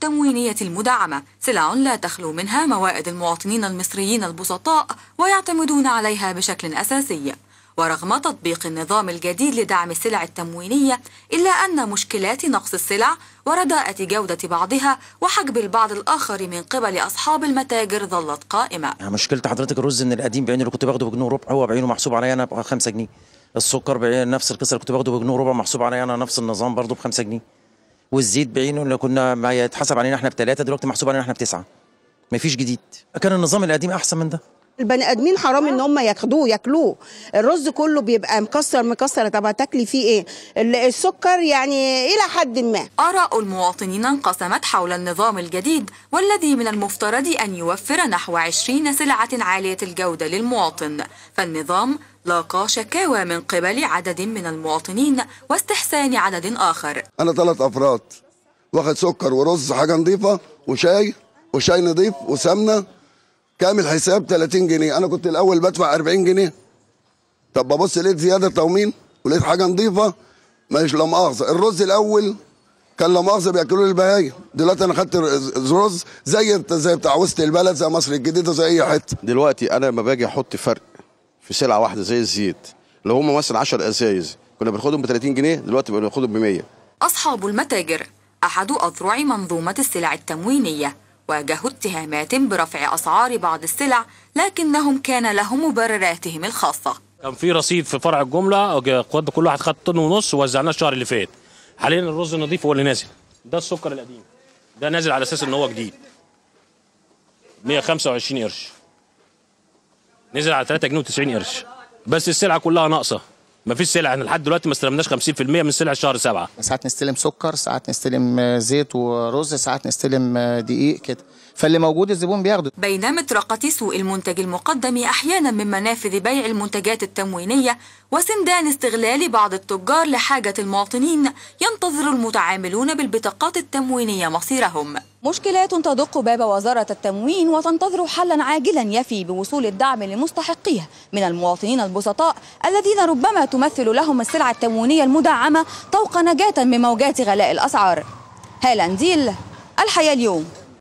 تموينية المدعمة سلع لا تخلو منها موائد المواطنين المصريين البسطاء ويعتمدون عليها بشكل أساسي ورغم تطبيق النظام الجديد لدعم السلع التموينية إلا أن مشكلات نقص السلع ورداءة جودة بعضها وحجب البعض الآخر من قبل أصحاب المتاجر ظلت قائمة يعني مشكلة حضرتك الرز إن القديم بعين اللي كنت باخده بجنيه وربع هو بعينه محسوب عليا أنا ب 5 جنيه السكر بعين نفس القصة اللي كنت باخده بجنيه وربع محسوب عليا أنا نفس النظام برضه ب 5 جنيه والزيت بعينه اللي كنا يتحسب علينا احنا بثلاثه دلوقتي محسوب علينا احنا بتسعه مفيش جديد كان النظام القديم احسن من ده البني ادمين حرام ان هم ياخدوه ياكلوه الرز كله بيبقى مكسر مكسر طب هتاكلي فيه ايه السكر يعني الى حد ما اراء المواطنين انقسمت حول النظام الجديد والذي من المفترض ان يوفر نحو 20 سلعه عاليه الجوده للمواطن فالنظام لاقى شكاوى من قبل عدد من المواطنين واستحسان عدد اخر انا ثلاث افراد واخد سكر ورز حاجه نظيفه وشاي وشاي نظيف وسمنه كام الحساب 30 جنيه انا كنت الاول بدفع 40 جنيه طب ببص لقيت زياده تومين ولقيت حاجه نظيفه مش لا مؤاخذه الرز الاول كان لا مؤاخذه بياكلوا لي البهايم دلوقتي انا خدت رز زي زي بتاع وسط البلد زي مصر الجديده زي اي حته دلوقتي انا لما باجي احط فرق في سلعه واحده زي الزيت لو هم مثلا 10 ازايز كنا بناخدهم ب 30 جنيه دلوقتي بناخدهم ب 100 اصحاب المتاجر احد اذرع منظومه السلع التموينيه واجهوا اتهامات برفع أسعار بعض السلع لكنهم كان لهم مبرراتهم الخاصة كان في رصيد في فرع الجملة كل واحد خد طن ونص ووزعناه الشهر اللي فات حاليا الرز النظيف هو اللي نازل ده السكر القديم ده نازل على اساس ان هو جديد 125 قرش نزل على 3 جنيه و90 قرش بس السلعه كلها ناقصه ما فيش سلع احنا لحد دلوقتي ما استلمناش 50% من سلع شهر سبعه ساعات نستلم سكر ساعات نستلم زيت ورز ساعات نستلم دقيق كده فاللي موجود الزبون بياخده بينما مطرقة سوء المنتج المقدم أحيانا من منافذ بيع المنتجات التموينية وسندان استغلال بعض التجار لحاجة المواطنين ينتظر المتعاملون بالبطاقات التموينية مصيرهم مشكلات تدق باب وزارة التموين وتنتظر حلا عاجلا يفي بوصول الدعم لمستحقيه من المواطنين البسطاء الذين ربما تمثل لهم السلعة التموينية المدعمة طوق نجاة من موجات غلاء الأسعار هالانديل الحياة اليوم